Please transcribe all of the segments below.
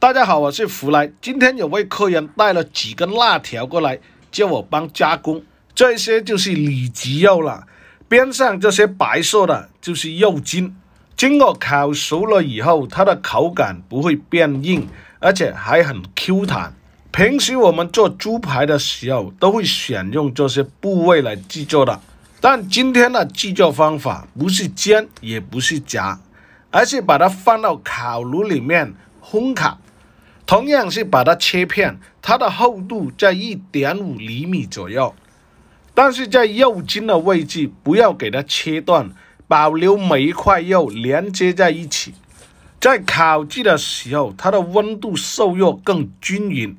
大家好，我是福来。今天有位客人带了几根辣条过来，叫我帮加工。这些就是里脊肉了，边上这些白色的就是肉筋。经过烤熟了以后，它的口感不会变硬，而且还很 Q 弹。平时我们做猪排的时候，都会选用这些部位来制作的。但今天的制作方法不是煎，也不是炸，而是把它放到烤炉里面烘烤。同样是把它切片，它的厚度在一点五厘米左右，但是在肉筋的位置不要给它切断，保留每一块肉连接在一起，在烤制的时候，它的温度受热更均匀。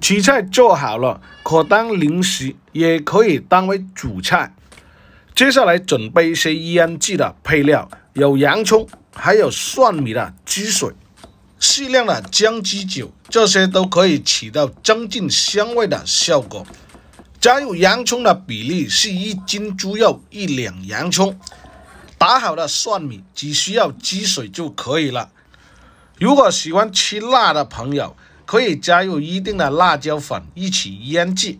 切菜做好了，可当零食，也可以当为主菜。接下来准备一些腌制的配料，有洋葱，还有蒜米的汁水。适量的姜汁酒，这些都可以起到增进香味的效果。加入洋葱的比例是一斤猪肉一两洋葱。打好的蒜米只需要汁水就可以了。如果喜欢吃辣的朋友，可以加入一定的辣椒粉一起腌制。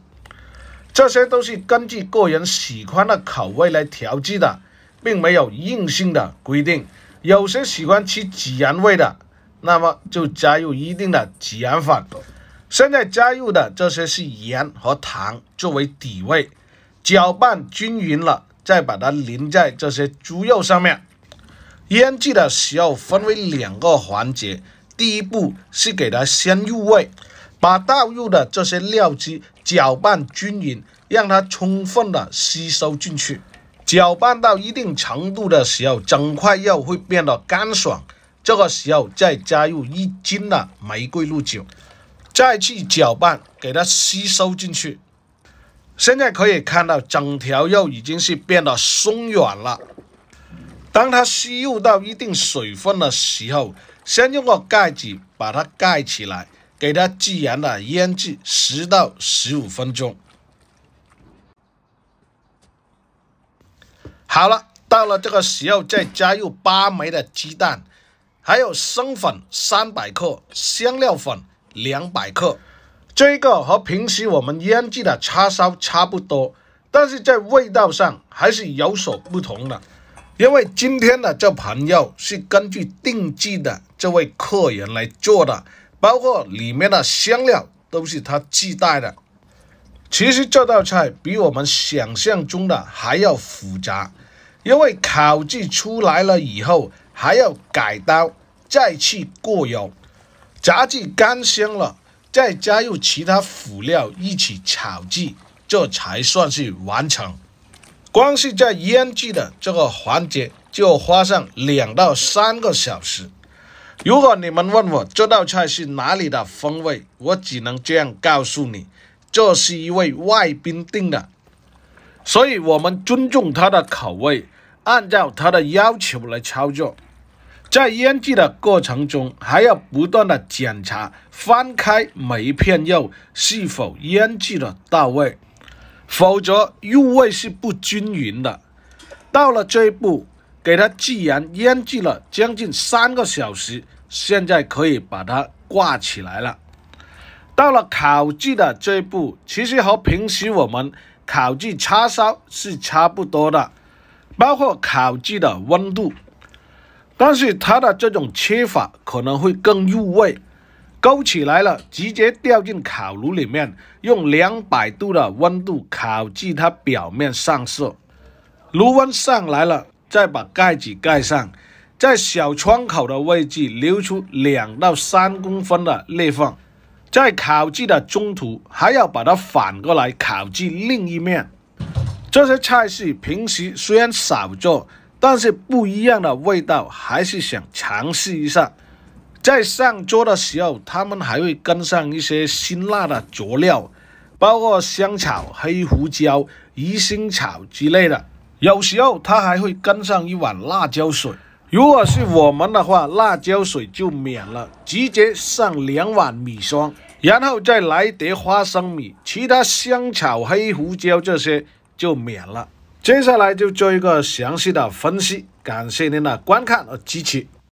这些都是根据个人喜欢的口味来调制的，并没有硬性的规定。有些喜欢吃孜然味的。那么就加入一定的孜然粉。现在加入的这些是盐和糖作为底味，搅拌均匀了，再把它淋在这些猪肉上面。腌制的时候分为两个环节，第一步是给它先入味，把倒入的这些料汁搅拌均匀，让它充分的吸收进去。搅拌到一定程度的时候，整块肉会变得干爽。这个时候再加入一斤的玫瑰露酒，再去搅拌，给它吸收进去。现在可以看到整条肉已经是变得松软了。当它吸入到一定水分的时候，先用个盖子把它盖起来，给它自然的腌制十到十五分钟。好了，到了这个时候再加入八枚的鸡蛋。还有生粉三百克，香料粉两百克。这一个和平时我们腌制的叉烧差不多，但是在味道上还是有所不同的。因为今天的这盘肉是根据定制的这位客人来做的，包括里面的香料都是他自带的。其实这道菜比我们想象中的还要复杂，因为烤制出来了以后还要改刀。再次过油，炸至干香了，再加入其他辅料一起炒制，这才算是完成。光是在腌制的这个环节就花上两到三个小时。如果你们问我这道菜是哪里的风味，我只能这样告诉你：这是一位外宾订的，所以我们尊重他的口味，按照他的要求来操作。在腌制的过程中，还要不断的检查，翻开每一片肉是否腌制的到位，否则入味是不均匀的。到了这一步，给它自然腌制了将近三个小时，现在可以把它挂起来了。到了烤制的这一步，其实和平时我们烤制叉烧是差不多的，包括烤制的温度。但是它的这种切法可能会更入味，勾起来了直接掉进烤炉里面，用两百度的温度烤制它表面上色，炉温上来了再把盖子盖上，在小窗口的位置留出两到三公分的裂缝，在烤制的中途还要把它反过来烤制另一面。这些菜系平时虽然少做。但是不一样的味道，还是想尝试一下。在上桌的时候，他们还会跟上一些辛辣的佐料，包括香草、黑胡椒、鱼腥草之类的。有时候他还会跟上一碗辣椒水。如果是我们的话，辣椒水就免了，直接上两碗米霜，然后再来碟花生米，其他香草、黑胡椒这些就免了。接下来就做一个详细的分析，感谢您的观看和支持。